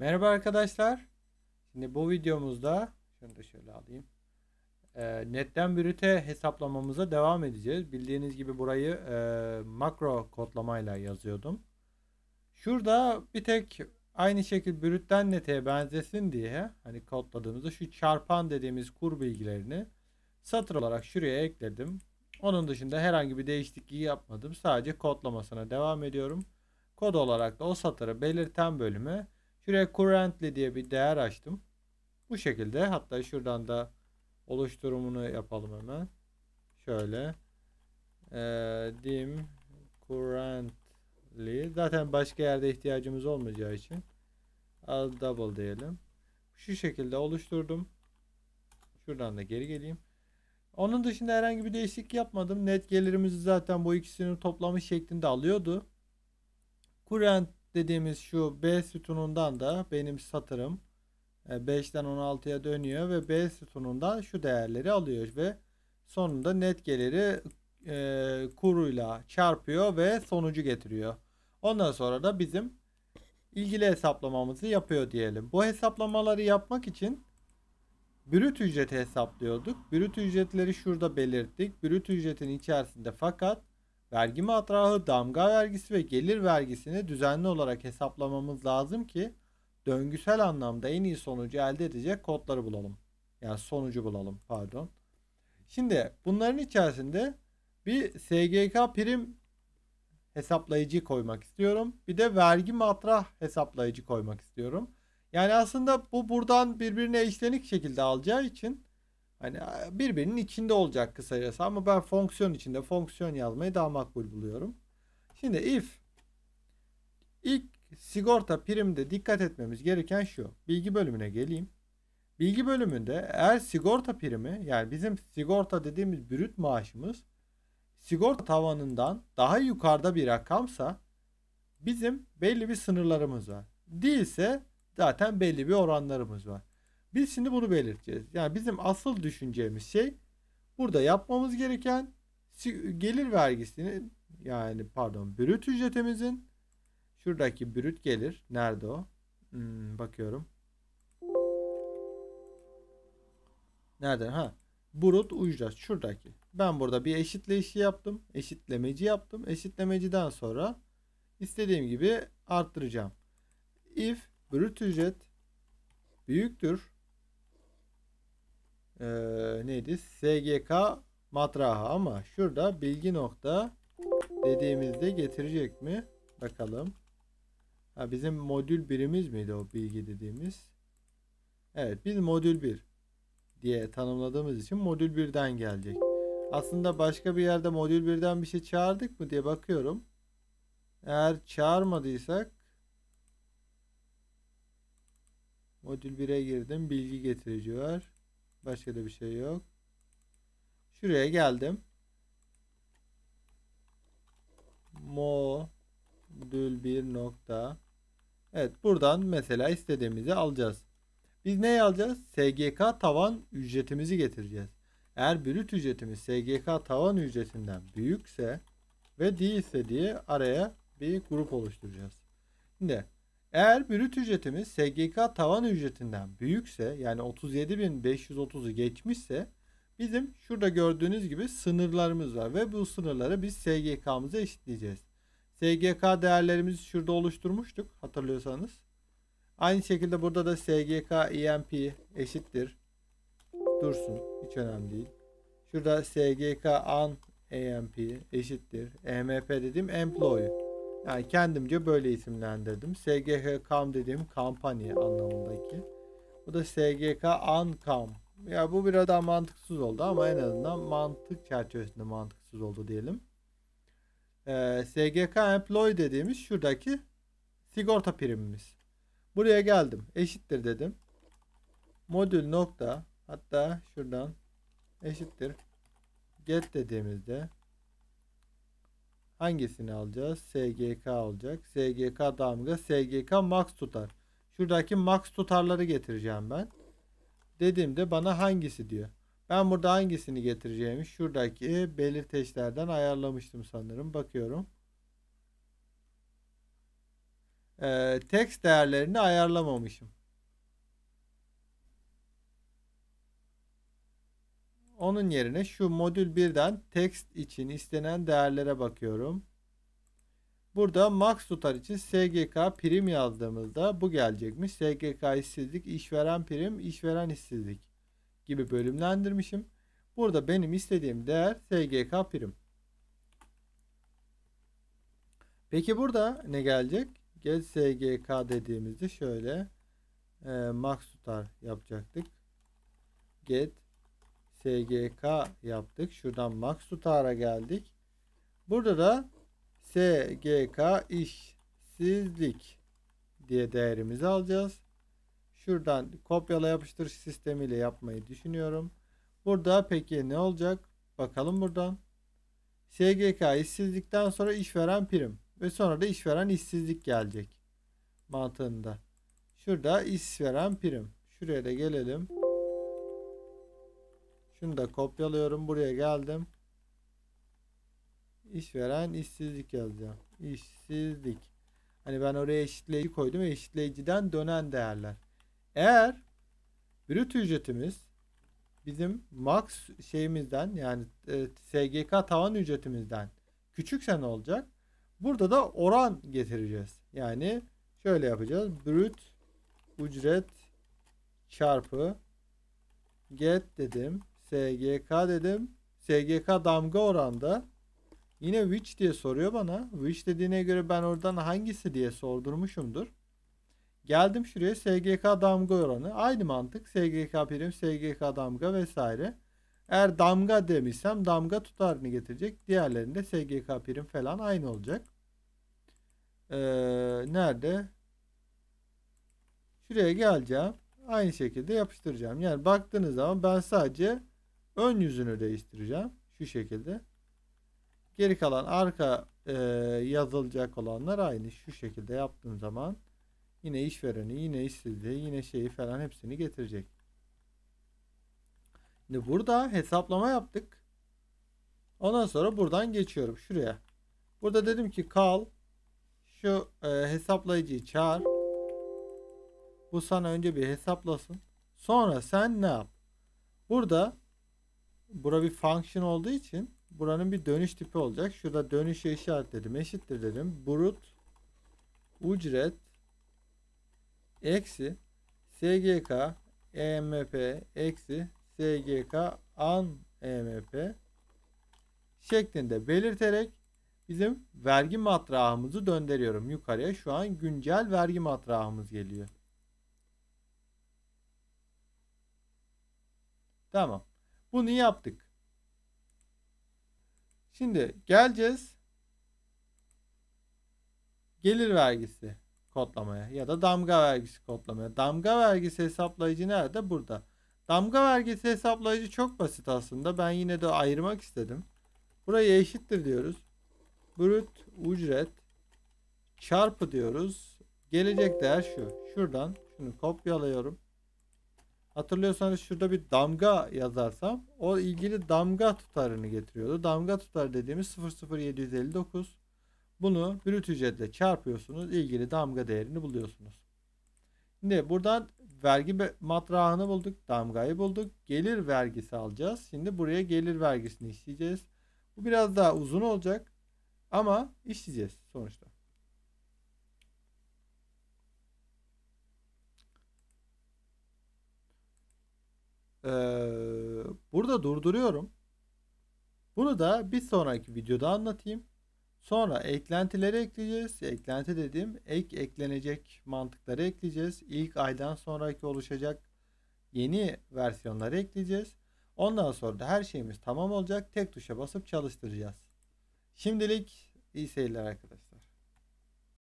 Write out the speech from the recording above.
Merhaba arkadaşlar. Şimdi bu videomuzda şunu da şöyle alayım. E, netten brüte hesaplamamıza devam edeceğiz. Bildiğiniz gibi burayı e, makro kodlamayla yazıyordum. Şurada bir tek aynı şekil brütten nete benzesin diye hani kodladığımızda şu çarpan dediğimiz kur bilgilerini satır olarak şuraya ekledim. Onun dışında herhangi bir değişikliği yapmadım. Sadece kodlamasına devam ediyorum. Kod olarak da o satırı belirten bölümü Türe currently diye bir değer açtım. Bu şekilde hatta şuradan da oluşturumunu yapalım hemen. Şöyle e, dim currently zaten başka yerde ihtiyacımız olmayacağı için al double diyelim. Şu şekilde oluşturdum. Şuradan da geri geleyim. Onun dışında herhangi bir değişiklik yapmadım. Net gelirimizi zaten bu ikisinin toplamı şeklinde alıyordu. Current dediğimiz şu B sütunundan da benim satırım 5'ten e, 16'ya dönüyor ve B sütunundan şu değerleri alıyor ve sonunda net geliri e, kuruyla çarpıyor ve sonucu getiriyor. Ondan sonra da bizim ilgili hesaplamamızı yapıyor diyelim. Bu hesaplamaları yapmak için brüt ücreti hesaplıyorduk. Brüt ücretleri şurada belirttik. Brüt ücretin içerisinde fakat Vergi matrahı, damga vergisi ve gelir vergisini düzenli olarak hesaplamamız lazım ki döngüsel anlamda en iyi sonucu elde edecek kodları bulalım. Yani sonucu bulalım pardon. Şimdi bunların içerisinde bir SGK prim hesaplayıcı koymak istiyorum. Bir de vergi matrah hesaplayıcı koymak istiyorum. Yani aslında bu buradan birbirine eşlenik şekilde alacağı için Hani birbirinin içinde olacak kısacası ama ben fonksiyon içinde fonksiyon yazmayı daha makbul buluyorum. Şimdi if ilk sigorta primde dikkat etmemiz gereken şu. Bilgi bölümüne geleyim. Bilgi bölümünde eğer sigorta primi yani bizim sigorta dediğimiz brüt maaşımız sigorta tavanından daha yukarıda bir rakamsa bizim belli bir sınırlarımız var. Değilse zaten belli bir oranlarımız var. Biz şimdi bunu belirteceğiz. Yani bizim asıl düşüneceğimiz şey burada yapmamız gereken gelir vergisinin yani pardon brüt ücretimizin şuradaki brüt gelir nerede o? Hmm, bakıyorum. Nereden? Ha. Brüt ücret şuradaki. Ben burada bir eşitle yaptım. Eşitlemeci yaptım. Eşitlemeciden sonra istediğim gibi arttıracağım. If brüt ücret büyüktür e, neydi? SGK matraha ama şurada bilgi nokta dediğimizde getirecek mi? Bakalım. Ha, bizim modül birimiz miydi o bilgi dediğimiz? Evet biz modül 1 diye tanımladığımız için modül 1'den gelecek. Aslında başka bir yerde modül 1'den bir şey çağırdık mı diye bakıyorum. Eğer çağırmadıysak modül 1'e girdim. Bilgi getirici var. Başka da bir şey yok. Şuraya geldim. Modül 1 nokta. Evet buradan mesela istediğimizi alacağız. Biz ne alacağız? SGK tavan ücretimizi getireceğiz. Eğer bürüt ücretimiz SGK tavan ücretinden büyükse ve değilse diye araya bir grup oluşturacağız. Şimdi eğer brüt ücretimiz SGK tavan ücretinden büyükse yani 37.530'u geçmişse bizim şurada gördüğünüz gibi sınırlarımız var ve bu sınırları biz SGK'mıza eşitleyeceğiz. SGK değerlerimizi şurada oluşturmuştuk hatırlıyorsanız. Aynı şekilde burada da SGK EMP eşittir. Dursun hiç önemli değil. Şurada SGK AN EMP eşittir. EMP dediğim employee. Yani kendimce böyle isimlendirdim. SGK Kam dediğim kampanya anlamındaki. Bu da SGK Ankam. Ya bu biraz daha mantıksız oldu ama en azından mantık çerçevesinde mantıksız oldu diyelim. Ee, SGK Employ dediğimiz şuradaki sigorta primimiz. Buraya geldim. Eşittir dedim. Modül nokta hatta şuradan eşittir get dediğimizde Hangisini alacağız? SGK olacak. SGK damga. SGK max tutar. Şuradaki max tutarları getireceğim ben. Dediğimde bana hangisi diyor. Ben burada hangisini getireceğimi şuradaki belirteçlerden ayarlamıştım sanırım. Bakıyorum. Ee, text değerlerini ayarlamamışım. Onun yerine şu modül birden text için istenen değerlere bakıyorum. Burada max tutar için SGK prim yazdığımızda bu gelecekmiş. SGK işsizlik, işveren prim, işveren işsizlik gibi bölümlendirmişim. Burada benim istediğim değer SGK prim. Peki burada ne gelecek? Gel SGK dediğimizde şöyle e, max tutar yapacaktık. Get SGK yaptık. Şuradan max tutara geldik. Burada da SGK işsizlik diye değerimizi alacağız. Şuradan kopyala yapıştır sistemiyle yapmayı düşünüyorum. Burada peki ne olacak? Bakalım buradan. SGK işsizlikten sonra işveren prim ve sonra da işveren işsizlik gelecek mantığında. Şurada işveren prim. Şuraya da gelelim. Şunu da kopyalıyorum. Buraya geldim. İşveren işsizlik yazacağım. İşsizlik. Hani ben oraya eşitleyici koydum. Eşitleyiciden dönen değerler. Eğer brüt ücretimiz bizim max şeyimizden yani e, SGK tavan ücretimizden küçükse ne olacak? Burada da oran getireceğiz. Yani şöyle yapacağız. Brüt ücret çarpı get dedim. SGK dedim. SGK damga oranda. Yine which diye soruyor bana. Which dediğine göre ben oradan hangisi diye sordurmuşumdur. Geldim şuraya SGK damga oranı. Aynı mantık. SGK prim, SGK damga vesaire. Eğer damga demişsem damga tutarını getirecek. Diğerlerinde SGK prim falan aynı olacak. Ee, nerede? Şuraya geleceğim. Aynı şekilde yapıştıracağım. Yani baktığınız zaman ben sadece Ön yüzünü değiştireceğim. Şu şekilde. Geri kalan arka e, yazılacak olanlar aynı. Şu şekilde yaptığım zaman yine işvereni, yine işsizliği, yine şeyi falan hepsini getirecek. Şimdi burada hesaplama yaptık. Ondan sonra buradan geçiyorum şuraya. Burada dedim ki kal şu e, hesaplayıcıyı çağır. Bu sana önce bir hesaplasın. Sonra sen ne yap? Burada bura bir function olduğu için buranın bir dönüş tipi olacak. Şurada dönüşe işaretledim. Eşittir dedim. Brut ücret eksi SGK EMP eksi SGK an EMP şeklinde belirterek bizim vergi matrahımızı döndürüyorum yukarıya. Şu an güncel vergi matrahımız geliyor. Tamam. Bunu yaptık. Şimdi geleceğiz. Gelir vergisi kodlamaya ya da damga vergisi kodlamaya. Damga vergisi hesaplayıcı nerede? Burada. Damga vergisi hesaplayıcı çok basit aslında. Ben yine de ayırmak istedim. Buraya eşittir diyoruz. Brüt ücret çarpı diyoruz. Gelecek değer şu. Şuradan şunu kopyalıyorum. Hatırlıyorsanız şurada bir damga yazarsam o ilgili damga tutarını getiriyordu. Damga tutar dediğimiz 00759. Bunu brüt ücretle çarpıyorsunuz. ilgili damga değerini buluyorsunuz. Şimdi buradan vergi matrahını bulduk. Damgayı bulduk. Gelir vergisi alacağız. Şimdi buraya gelir vergisini işleyeceğiz. Bu biraz daha uzun olacak ama işleyeceğiz sonuçta. e, burada durduruyorum. Bunu da bir sonraki videoda anlatayım. Sonra eklentileri ekleyeceğiz. Eklenti dediğim ek eklenecek mantıkları ekleyeceğiz. İlk aydan sonraki oluşacak yeni versiyonları ekleyeceğiz. Ondan sonra da her şeyimiz tamam olacak. Tek tuşa basıp çalıştıracağız. Şimdilik iyi seyirler arkadaşlar.